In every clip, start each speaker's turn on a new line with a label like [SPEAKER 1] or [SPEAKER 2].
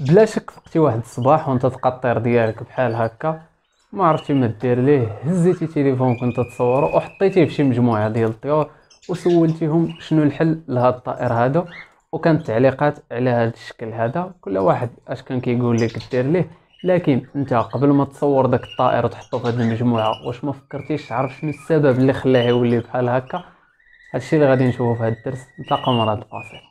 [SPEAKER 1] بلا شك فقتي واحد الصباح وانت تقطر الطير ديالك بحال هكا ما عرفتي ما دير ليه هزيتي تليفون كنت تصوره وحطيتيه فشي مجموعه ديال الطيور وسولتيهم شنو الحل لهاد الطائر هذا وكانت التعليقات على هذا الشكل هذا كل واحد اش كان كيقول لك دير ليه لكن انت قبل ما تصور داك الطائر وتحطه في هذه المجموعه واش ما فكرتيش تعرف شنو السبب اللي خلاه يولي بحال هكا هادشي اللي غادي نشوفو في هذا الدرس نتلاقاو مرات فاصل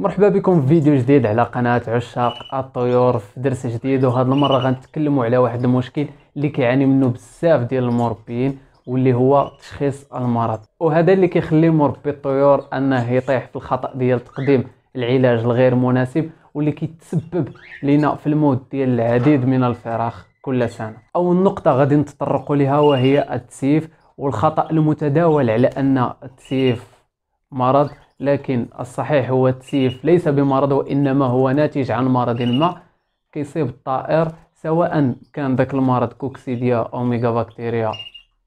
[SPEAKER 1] مرحبا بكم في فيديو جديد على قناة عشاق الطيور في درس جديد وهاد المرة غنتكلموا على واحد المشكل اللي كيعاني منه بزاف ديال المربيين واللي هو تشخيص المرض وهذا اللي كيخلي مربي الطيور انه يطيح في الخطأ ديال تقديم العلاج الغير مناسب واللي كيتسبب لنا في الموت ديال العديد من الفراخ كل سنة أول نقطة غادي نتطرقوا لها وهي التسيف والخطأ المتداول على أن التسيف مرض لكن الصحيح هو التسييف ليس بمرض وإنما هو ناتج عن مرض ما كيصيب الطائر سواء كان ذاك المرض كوكسيديا أو ميجا بكتيريا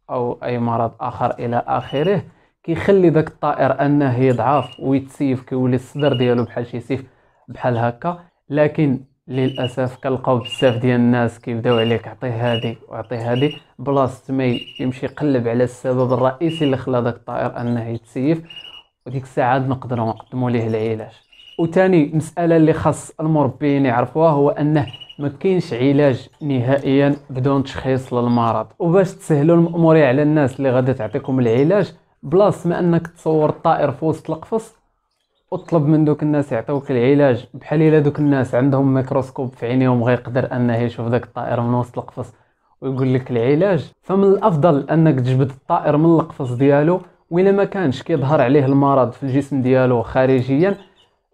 [SPEAKER 1] أو أي مرض آخر إلى آخره كيخلي ذاك الطائر أنه يضعف ويتسيف كيولي الصدر ديالو بحال شي سيف بحال هكا لكن للاسف كنلقاو بزاف ديال الناس كيبداو عليك عطيه هادي وعطيه هادي بلاصه ما يمشي يقلب على السبب الرئيسي اللي خلى داك الطائر انه يتسيف وديك الساعه نقدروا نقدموا ليه العلاج وثاني مساله اللي خاص المربيين يعرفوها هو انه ما كاينش علاج نهائيا بدون تشخيص للمرض وباش تسهلوا المأمورية على الناس اللي غادي تعطيكم العلاج بلاص ما انك تصور الطائر في وسط القفص وتطلب من دوك الناس يعطيوك العلاج بحال الا دوك الناس عندهم ميكروسكوب في عينيهم غيقدر انه يشوف داك الطائر من وسط القفص ويقول لك العلاج فمن الافضل انك تجبد الطائر من القفص ديالو وإلا ما كانش كيظهر عليه المرض في الجسم ديالو خارجيا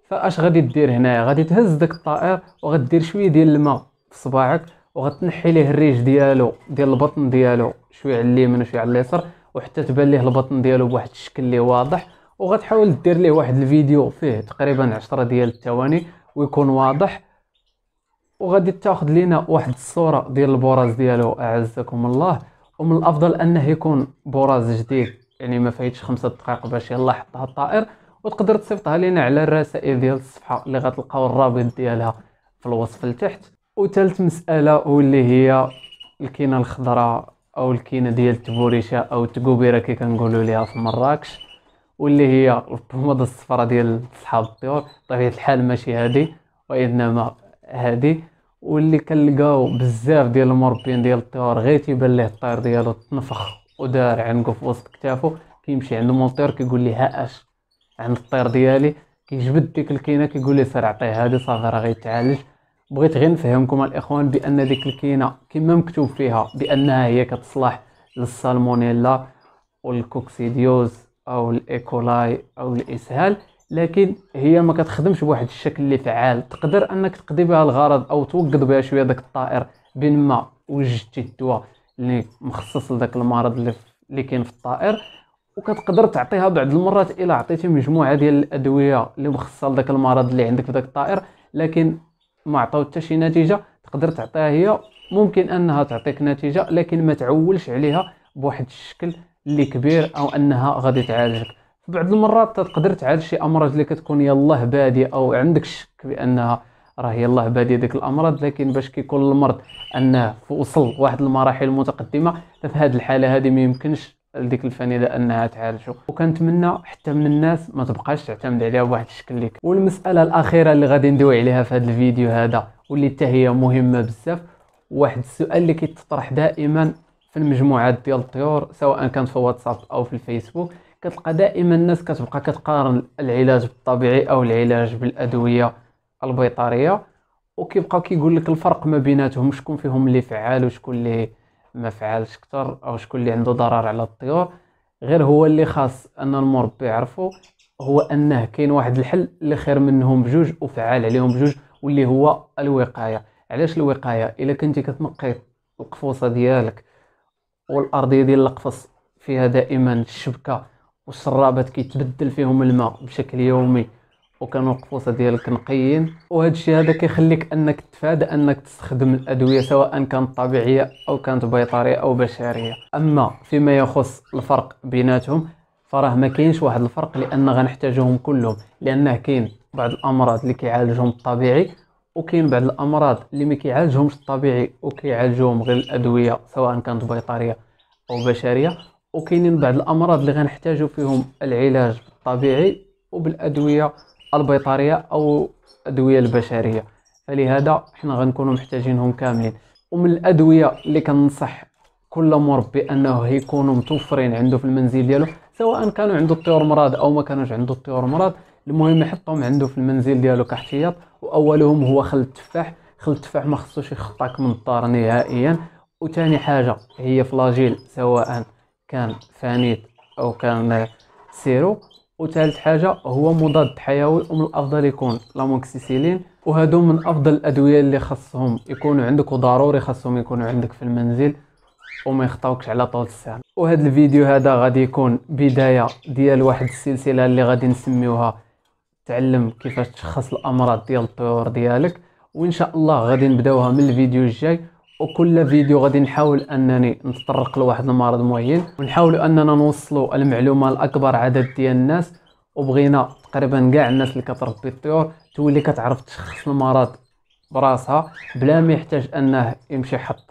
[SPEAKER 1] فاش غادي دير هنايا غادي تهز داك الطائر وغدير شويه ديال الماء في صباعك وغتنحي ليه الريش ديالو ديال البطن ديالو شويه على اليمين وشويه على اليسار وحتى تبان ليه البطن ديالو بواحد الشكل اللي واضح وغتحاول دير ليه واحد الفيديو فيه تقريبا عشرة ديال الثواني ويكون واضح وغادي تاخذ لينا واحد الصوره ديال البراز ديالو اعزكم الله ومن الافضل انه يكون براز جديد يعني ما فايتش خمسة دقائق باش يلا حطها الطائر وتقدر تصيفطها لينا على الرسائل ديال الصفحه اللي غتلقاو الرابط ديالها في الوصف لتحت وثالث مساله واللي هي الكينه الخضراء او الكينه ديال التبوريشه او التقوبيره كي كنقولوا ليها في مراكش واللي هي البوماده الصفراء ديال صحاب الطيور بطبيعه الحال ماشي هادي وانما هادي واللي كنلقاو بزاف ديال المربين ديال الطيور غير تيبان ليه الطير ديالو تنفخ ودار عنقو في وسط كتافو كيمشي عند المونتير كيقول ليه اش عند الطير ديالي كيجبد ديك الكينه كيقول لي سير عطيه هادي صافي راه غيتعالج بغيت غير نفهمكم الاخوان بان ديك الكينه كما مكتوب فيها بانها هي كتصلح للسالمونيلا والكوكسيديوز او الايكولاي او الاسهال لكن هي ما كتخدمش بواحد الشكل اللي فعال تقدر انك تقضي بها الغرض او توقد بها شويه داك الطائر بينما وجدتي الدواء اللي مخصص لذاك المرض اللي, اللي كاين في الطائر وكتقدر تعطيها بعض المرات الا عطيتي مجموعه ديال الادويه اللي مخصصه لذاك المرض اللي عندك في ذاك الطائر لكن ما عطاو حتى شي نتيجه تقدر تعطيها هي ممكن انها تعطيك نتيجه لكن ما تعولش عليها بواحد الشكل اللي كبير او انها غادي تعالجك في بعض المرات تقدر تعالج شي امراض اللي كتكون يلاه باديه او عندك شك بانها راه يلاه بادي ديك الامراض لكن باش كيكون المرض انه وصل واحد المراحل متقدمه ففي هذه الحاله هذه ما يمكنش لديك الفنيده انها تعالجو وكنتمنى حتى من الناس ما تبقاش تعتمد عليها بواحد الشكل ليك والمساله الاخيره اللي غادي ندوي عليها في هذا الفيديو هذا واللي حتى هي مهمه بزاف واحد السؤال اللي كيتطرح دائما في المجموعات ديال الطيور سواء كانت في واتساب او في الفيسبوك كتلقى دائما الناس كتبقى كتقارن العلاج الطبيعي او العلاج بالادويه البيطريه وكيبقاو كيقول لك الفرق ما بيناتهم شكون فيهم اللي فعال وشكون اللي ما فعالش كثر او شكون اللي عنده ضرر على الطيور غير هو اللي خاص ان المربي يعرفو هو انه كاين واحد الحل اللي خير منهم بجوج وفعال عليهم بجوج واللي هو الوقايه علاش الوقايه الا كنتي كتنقي القفوصه ديالك والارضيه ديال القفص فيها دائما الشبكه والسرابات كيتبدل فيهم الماء بشكل يومي وكنوقفوا ديالك نقيين وهذا الشيء هذا كيخليك انك تفادى انك تستخدم الادويه سواء كانت طبيعيه او كانت بيطريه او بشريه اما فيما يخص الفرق بيناتهم فراه ما كاينش واحد الفرق لان غنحتاجهم كلهم لانه كاين بعض الامراض اللي كيعالجهم الطبيعي وكاين بعض الامراض اللي ما كيعالجهمش الطبيعي وكيعالجوهم غير الادويه سواء كانت بيطريه او بشريه وكاينين بعض الامراض اللي غنحتاجو فيهم العلاج الطبيعي وبالادويه البيطريه او الادويه البشريه فلهذا حنا غنكونوا محتاجينهم كاملين ومن الادويه اللي كنصح كل مربي انه يكونوا متوفرين عنده في المنزل ديالو سواء كانوا عنده الطيور مراد او ما كانوش عنده الطيور مراد المهم يحطهم عنده في المنزل ديالو كاحتياط واولهم هو خل التفاح خل التفاح ما خصوش يخطاك من الدار نهائيا وثاني حاجه هي فلاجيل سواء كان فانيت او كان سيرو وثالث حاجه هو مضاد حيوي ومن الافضل يكون لاموكسيسيلين وهادو من افضل الادويه اللي خاصهم يكونوا عندك وضروري خاصهم يكونوا عندك في المنزل وما يخطاوكش على طول السنه وهذا الفيديو هذا غادي يكون بدايه ديال واحد السلسله اللي غادي نسميوها تعلم كيفاش تشخص الامراض ديال الطيور ديالك وان شاء الله غادي نبداوها من الفيديو الجاي وكل فيديو غادي نحاول انني نتطرق لواحد المرض معين ونحاول اننا نوصلوا المعلومه لاكبر عدد ديال الناس وبغينا تقريبا كاع الناس اللي كتربي الطيور تولي كتعرف تشخص المرض براسها بلا ما يحتاج انه يمشي يحط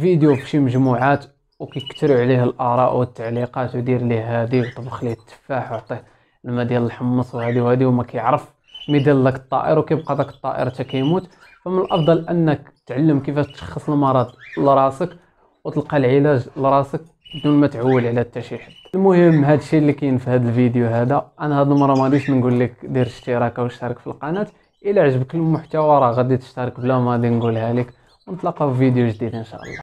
[SPEAKER 1] فيديو في شي مجموعات وكيكثروا عليه الاراء والتعليقات ودير ليه هادي وطبخ ليه التفاح وعطيه الماء ديال الحمص وهادي وهادي وما كيعرف ميدير لك الطائر وكيبقى داك الطائر حتى كيموت فمن الافضل انك تعلم كيفاش تشخص المرض لراسك وتلقى العلاج لراسك بدون ما تعول على حتى شي حد المهم هذا الشيء اللي كاين في هذا الفيديو هذا انا هاد المره ما غاديش نقول لك دير اشتراك او اشترك في القناه الا عجبك المحتوى راه غادي تشترك بلا ما غادي نقولها لك ونتلاقاو في فيديو جديد ان شاء الله